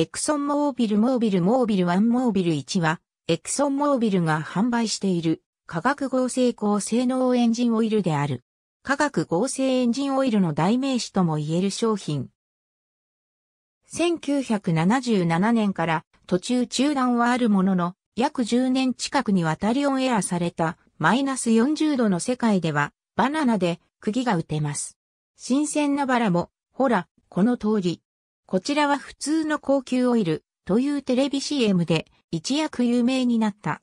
エクソンモービルモービルモービル1モービル1は、エクソンモービルが販売している化学合成高性能エンジンオイルである。化学合成エンジンオイルの代名詞とも言える商品。1977年から途中中断はあるものの、約10年近くにわたりオンエアされたマイナス40度の世界では、バナナで釘が打てます。新鮮なバラも、ほら、この通り。こちらは普通の高級オイルというテレビ CM で一躍有名になった。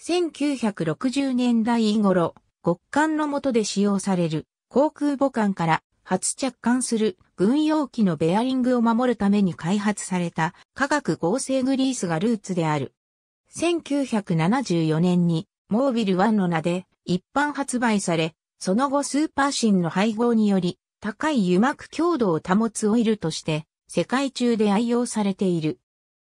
1960年代頃、極寒の下で使用される航空母艦から初着艦する軍用機のベアリングを守るために開発された化学合成グリースがルーツである。1974年にモービル1の名で一般発売され、その後スーパーシンの配合により高い油膜強度を保つオイルとして世界中で愛用されている。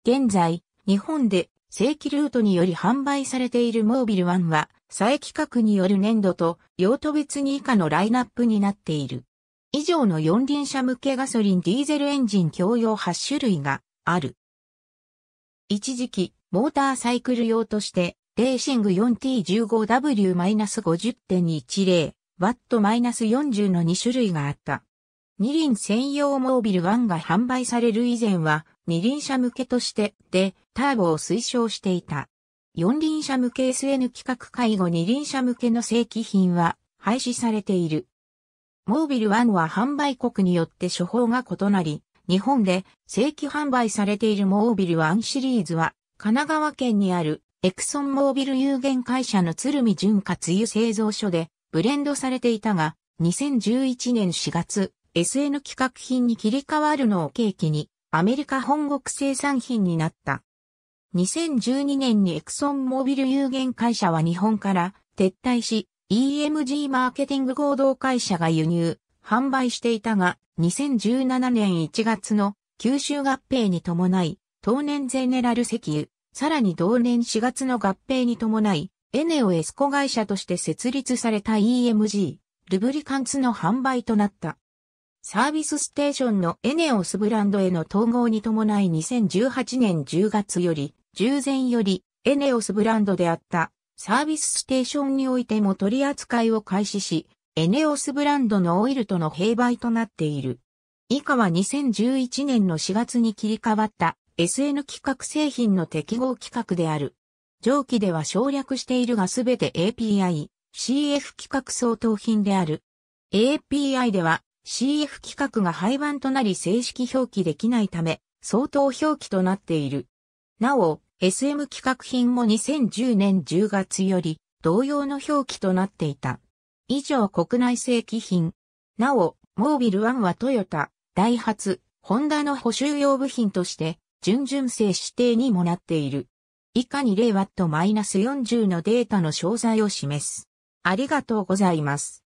現在、日本で正規ルートにより販売されているモービル1は、再規格による粘土と用途別に以下のラインナップになっている。以上の四輪車向けガソリンディーゼルエンジン共用8種類がある。一時期、モーターサイクル用として、レーシング 4T15W-50.10W-40 の2種類があった。二輪専用モービル1が販売される以前は二輪車向けとしてでターボを推奨していた。四輪車向け SN 企画介護二輪車向けの正規品は廃止されている。モービル1は販売国によって処方が異なり、日本で正規販売されているモービル1シリーズは神奈川県にあるエクソンモービル有限会社の鶴見潤滑油製造所でブレンドされていたが、2011年4月、SN 企画品に切り替わるのを契機に、アメリカ本国生産品になった。2012年にエクソンモビル有限会社は日本から撤退し、EMG マーケティング合同会社が輸入、販売していたが、2017年1月の九州合併に伴い、当年ゼネラル石油、さらに同年4月の合併に伴い、エネオエスコ会社として設立された EMG、ルブリカンツの販売となった。サービスステーションのエネオスブランドへの統合に伴い2018年10月より、従前よりエネオスブランドであったサービスステーションにおいても取り扱いを開始し、エネオスブランドのオイルとの併売となっている。以下は2011年の4月に切り替わった SN 規格製品の適合規格である。上記では省略しているがすべて API、CF 規格相当品である。API では CF 規格が廃盤となり正式表記できないため、相当表記となっている。なお、SM 規格品も2010年10月より同様の表記となっていた。以上国内製機品。なお、モービル1はトヨタ、ダイハツ、ホンダの補修用部品として、準々正指定にもなっている。以下に 0W-40 のデータの詳細を示す。ありがとうございます。